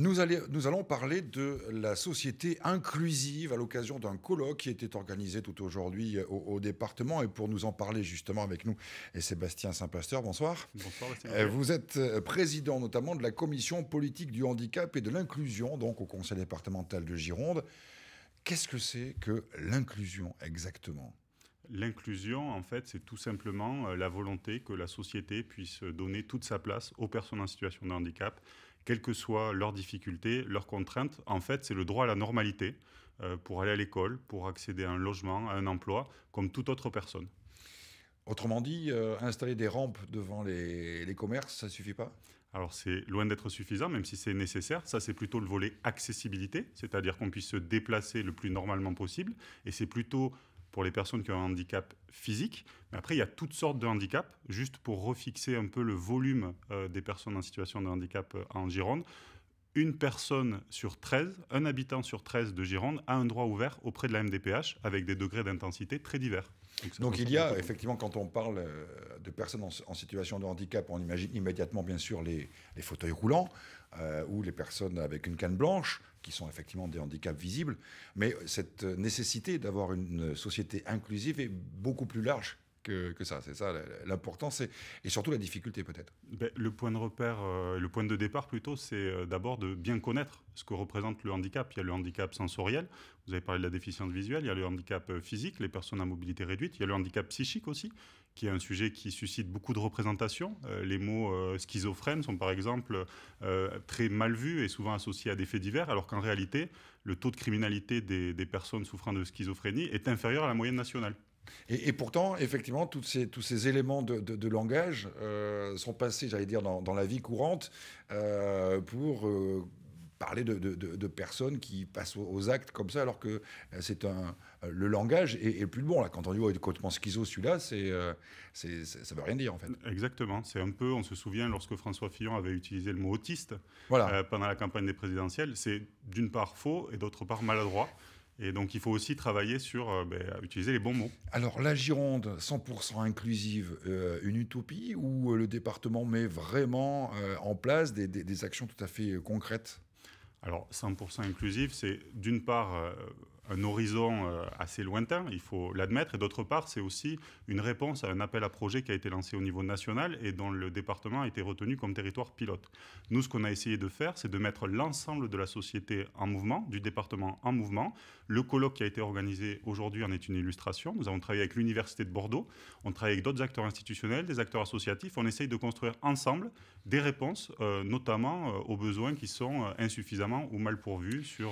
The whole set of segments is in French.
Nous, allons parler de la société inclusive à l'occasion d'un colloque qui était organisé tout aujourd'hui euh, au, département. Et pour nous en parler justement avec nous, et Sébastien Saint-Pasteur, bonsoir. Bonsoir, euh, Vous êtes euh, président notamment de la commission politique du handicap et de l'inclusion, donc au conseil départemental de Gironde. Qu'est-ce que c'est que l'inclusion exactement L'inclusion, en fait, c'est tout simplement euh, la volonté que la société puisse donner toute sa place aux personnes en situation de handicap, quelles que soient leurs difficultés, leurs contraintes. En fait, c'est le droit à la normalité euh, pour aller à l'école, pour accéder à un logement, à un emploi, comme toute autre personne. Autrement dit, euh, installer des rampes devant les, les commerces, ça ne suffit pas alors c'est loin d'être suffisant, même si c'est nécessaire. Ça, c'est plutôt le volet accessibilité, c'est-à-dire qu'on puisse se déplacer le plus normalement possible. Et c'est plutôt pour les personnes qui ont un handicap physique. Mais après, il y a toutes sortes de handicaps. Juste pour refixer un peu le volume euh, des personnes en situation de handicap euh, en Gironde, une personne sur 13, un habitant sur 13 de Gironde a un droit ouvert auprès de la MDPH avec des degrés d'intensité très divers. Donc il y a effectivement, quand on parle euh, de personnes en, situation de handicap, on imagine immédiatement bien sûr les, fauteuils roulants euh, ou les personnes avec une canne blanche, qui sont effectivement des handicaps visibles, mais cette euh, nécessité d'avoir une société inclusive est beaucoup plus large que, ça. C'est ça l'important, c'est et surtout la difficulté peut-être. Ben, le point de repère, euh, le point de départ plutôt, c'est euh, d'abord de bien connaître ce que représente le handicap. Il y a le handicap sensoriel, vous avez parlé de la déficience visuelle, il y a le handicap euh, physique, les personnes à mobilité réduite, il y a le handicap psychique aussi, qui est un sujet qui suscite beaucoup de représentations. les mots schizophrènes schizophrène sont par exemple très mal vus et souvent associés à des faits divers, alors qu'en réalité, le taux de criminalité des personnes souffrant de schizophrénie est inférieur à la moyenne nationale. Et, pourtant, effectivement, tous ces éléments de, langage euh, sont passés, j'allais dire, dans, la vie courante euh, pour euh, parler de, personnes qui passent aux, actes comme ça, alors que c'est le langage est, plus bon. quand on dit oh, complètement schizo, celui-là, c'est, c'est, ça veut rien dire en fait. Exactement. C'est un peu, on se souvient lorsque François Fillon avait utilisé le mot autiste pendant la campagne des présidentielles. C'est d'une part faux et d'autre part maladroit. Et donc, il faut aussi travailler sur euh, ben, utiliser les bons mots. Alors, la Gironde, 100% inclusive, euh, une utopie Ou euh, le département met vraiment en place des, des, actions tout à fait concrètes Alors, 100% inclusive, c'est d'une part un horizon euh, assez lointain, il faut l'admettre, et d'autre part, c'est aussi une réponse à un appel à projet qui a été lancé au niveau national et dont le département a été retenu comme territoire pilote. Nous, ce qu'on a essayé de faire, c'est de mettre l'ensemble de la société en mouvement, du département en mouvement. Le colloque qui a été organisé aujourd'hui en est une illustration. Nous avons travaillé avec l'Université de Bordeaux, on travaille avec d'autres acteurs institutionnels, des acteurs associatifs, on essaye de construire ensemble des réponses, euh, notamment euh, aux besoins qui sont insuffisamment ou mal pourvus sur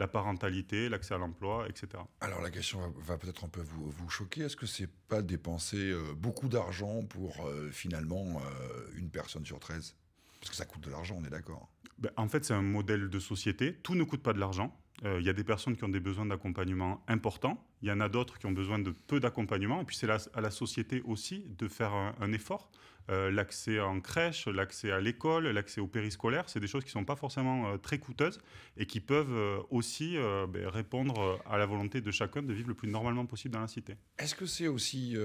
la parentalité, l'accès à l'emploi, etc. Alors la question va, peut-être un peu vous, choquer. Est-ce que c'est pas dépenser euh, beaucoup d'argent pour euh, finalement euh, une personne sur 13 Parce que ça coûte de l'argent, on est d'accord. Ben, en fait, c'est un modèle de société. Tout ne coûte pas de l'argent. Il y a des personnes qui ont des besoins d'accompagnement importants. Il y en a d'autres qui ont besoin de peu d'accompagnement. Et puis c'est à la société aussi de faire un effort euh, l'accès en crèche, l'accès à l'école, l'accès au périscolaire, c'est des choses qui ne sont pas forcément euh, très coûteuses et qui peuvent euh, aussi ben, répondre à la volonté de chacun de vivre le plus normalement possible dans la cité. Est-ce que c'est aussi,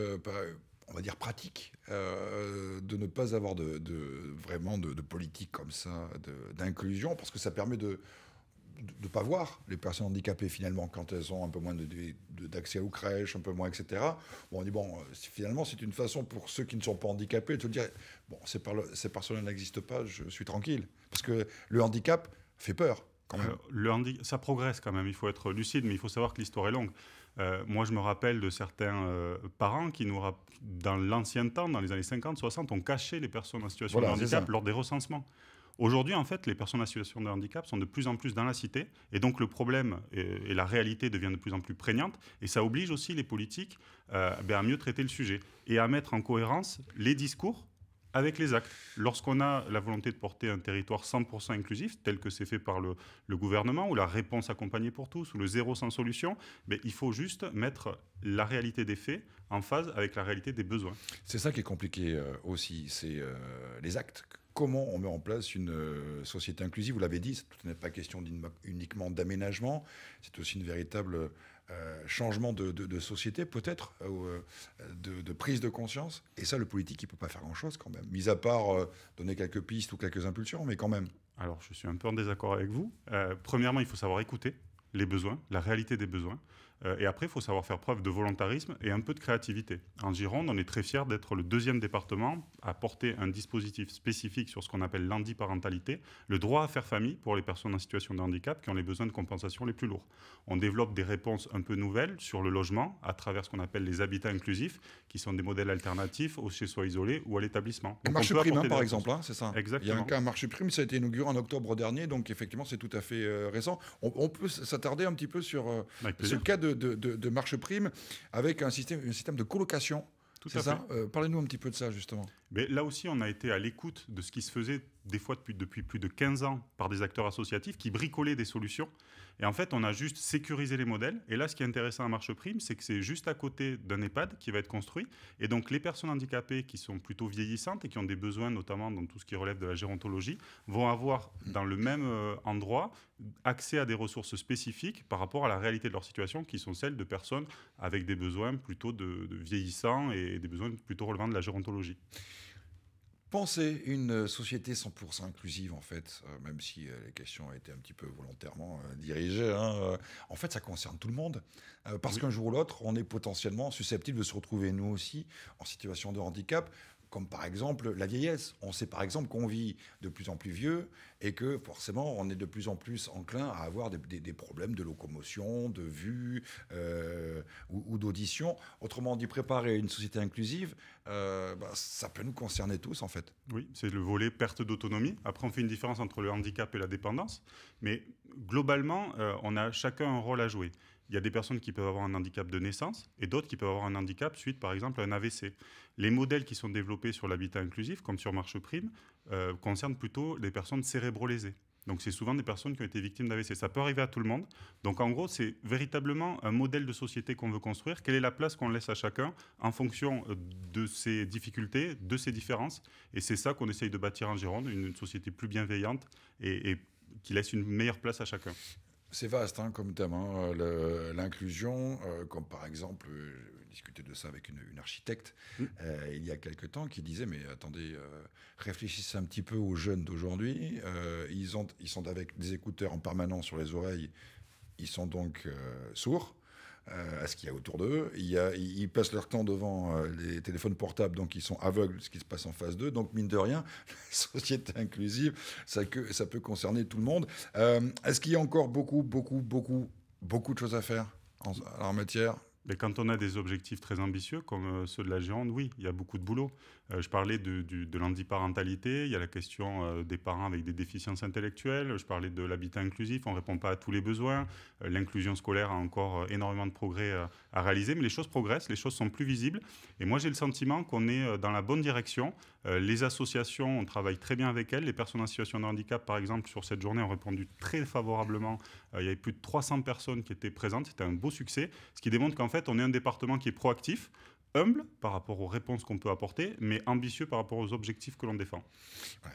on va dire, pratique de ne pas avoir de, vraiment de, politique comme ça, d'inclusion, parce que ça permet de de ne pas voir les personnes handicapées finalement quand elles ont un peu moins d'accès de, aux crèches, un peu moins, etc. on dit, bon, euh, finalement, c'est une façon pour ceux qui ne sont pas handicapés de se dire, bon, ces, personnes personnes n'existent pas, je suis tranquille. Parce que le handicap fait peur. Quand même. le ça progresse quand même, il faut être lucide, mais il faut savoir que l'histoire est longue. Euh, moi, je me rappelle de certains euh, parents qui, nous dans l'ancien temps, dans les années 50, 60, ont caché les personnes en situation de handicap lors des recensements. Aujourd'hui, en fait, les personnes en situation de handicap sont de plus en plus dans la cité, et donc le problème et, la réalité deviennent de plus en plus prégnantes, et ça oblige aussi les politiques euh, ben, à mieux traiter le sujet et à mettre en cohérence les discours avec les actes. Lorsqu'on a la volonté de porter un territoire 100% inclusif, tel que c'est fait par le, gouvernement, ou la réponse accompagnée pour tous, ou le zéro sans solution, ben, il faut juste mettre la réalité des faits en phase avec la réalité des besoins. C'est ça qui est compliqué euh, aussi, c'est euh, les actes comment on met en place une euh, société inclusive. Vous l'avez dit, ce n'est pas question uniquement d'aménagement, c'est aussi une véritable euh, changement de, société, peut-être, euh, de, de, prise de conscience. Et ça, le politique, il ne peut pas faire grand-chose quand même, mis à part donner quelques pistes ou quelques impulsions, mais quand même. Alors, je suis un peu en désaccord avec vous. premièrement, il faut savoir écouter les besoins, la réalité des besoins. Euh, et après, il faut savoir faire preuve de volontarisme et un peu de créativité. En Gironde, on est très fiers d'être le deuxième département à porter un dispositif spécifique sur ce qu'on appelle l'handiparentalité, le droit à faire famille pour les personnes en situation de handicap qui ont les besoins de compensation les plus lourds. On développe des réponses un peu nouvelles sur le logement à travers ce qu'on appelle les habitats inclusifs, qui sont des modèles alternatifs au chez-soi isolé ou à l'établissement. Un marché prime, par exemple, hein, c'est ça Exactement. Il y a un cas marché prime, ça a été inauguré en octobre dernier, donc effectivement, c'est tout à fait euh, récent. On, peut s'attarder un petit peu sur euh, ce cas de de, marche prime avec un système, un système de colocation. C'est ça. Euh, parlez-nous un petit peu de ça, justement. Mais là aussi, on a été à l'écoute de ce qui se faisait des fois depuis, depuis, plus de 15 ans par des acteurs associatifs qui bricolaient des solutions. Et en fait, on a juste sécurisé les modèles. Et là, ce qui est intéressant à Marche Prime, c'est que c'est juste à côté d'un EHPAD qui va être construit. Et donc, les personnes handicapées qui sont plutôt vieillissantes et qui ont des besoins, notamment dans tout ce qui relève de la gérontologie, vont avoir dans le même euh, endroit accès à des ressources spécifiques par rapport à la réalité de leur situation, qui sont celles de personnes avec des besoins plutôt de vieillissants et des besoins plutôt relevant de la gérontologie penser une euh, société 100% inclusive, en fait, euh, même si euh, les questions ont été un petit peu volontairement dirigées, hein, en fait, ça concerne tout le monde. parce qu'un jour ou l'autre, on est potentiellement susceptible de se retrouver, nous aussi, en situation de handicap, comme par exemple la vieillesse. On sait par exemple qu'on vit de plus en plus vieux et que forcément on est de plus en plus enclin à avoir des, problèmes de locomotion, de vue euh, ou, d'audition. Autrement dit, préparer une société inclusive, euh, bah, ça peut nous concerner tous en fait. Oui, c'est le volet perte d'autonomie. Après, on fait une différence entre le handicap et la dépendance, mais globalement, euh, on a chacun un rôle à jouer il y a des personnes qui peuvent avoir un handicap de naissance et d'autres qui peuvent avoir un handicap suite, par exemple, à un AVC. Les modèles qui sont développés sur l'habitat inclusif, comme sur Marche Prime, euh, concernent plutôt les personnes cérébrolésées. Donc, c'est souvent des personnes qui ont été victimes d'AVC. Ça peut arriver à tout le monde. Donc, en gros, c'est véritablement un modèle de société qu'on veut construire. Quelle est la place qu'on laisse à chacun en fonction euh, de ses difficultés, de ses différences Et c'est ça qu'on essaye de bâtir en Gironde, une société plus bienveillante et qui laisse une meilleure place à chacun c'est vaste hein, comme thème, hein, l'inclusion, euh, comme par exemple, discuter euh, je de ça avec une, architecte mmh. euh, il y a quelque temps qui disait, mais attendez, réfléchissez un petit peu aux jeunes d'aujourd'hui, ils, ont, ils sont avec des écouteurs en permanence sur les oreilles, ils sont donc sourds, euh, à ce qu'il y a autour d'eux. Ils, passent leur temps devant euh, les téléphones portables, donc ils sont aveugles de ce qui se passe en face d'eux. Donc, mine de rien, société inclusive, ça, peut concerner tout le monde. Euh, est-ce qu'il y a encore beaucoup, beaucoup, beaucoup, beaucoup de choses à faire en matière quand on a des objectifs très ambitieux, comme euh, ceux de la géante, oui, il y a beaucoup de boulot. Euh, je parlais de, de, il y a la question euh, des parents avec des déficiences intellectuelles, je parlais de l'habitat inclusif, on ne répond pas à tous les besoins, l'inclusion scolaire a encore énormément de progrès à réaliser, mais les choses progressent, les choses sont plus visibles. Et moi, j'ai le sentiment qu'on est dans la bonne direction. les associations, on travaille très bien avec elles. Les personnes en situation de handicap, par exemple, sur cette journée, ont répondu très favorablement euh, il y avait plus de 300 personnes qui étaient présentes. C'était un beau succès, ce qui démontre qu'en fait, on est un département qui est proactif humble par rapport aux réponses qu'on peut apporter, mais ambitieux par rapport aux objectifs que l'on défend.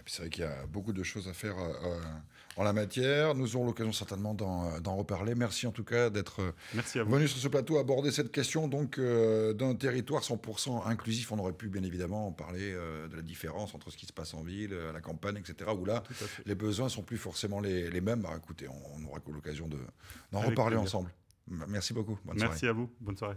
c'est vrai qu'il y a beaucoup de choses à faire euh, en la matière. Nous aurons l'occasion certainement d'en euh, reparler. Merci en tout cas d'être euh, venu sur ce plateau aborder cette question donc d'un territoire 100% inclusif. On aurait pu bien évidemment parler de la différence entre ce qui se passe en ville, à la campagne, etc. Où là, les besoins sont plus forcément les, mêmes. Bah, écoutez, on, on aura l'occasion d'en reparler ensemble. Merci beaucoup. Merci à vous. Bonne soirée.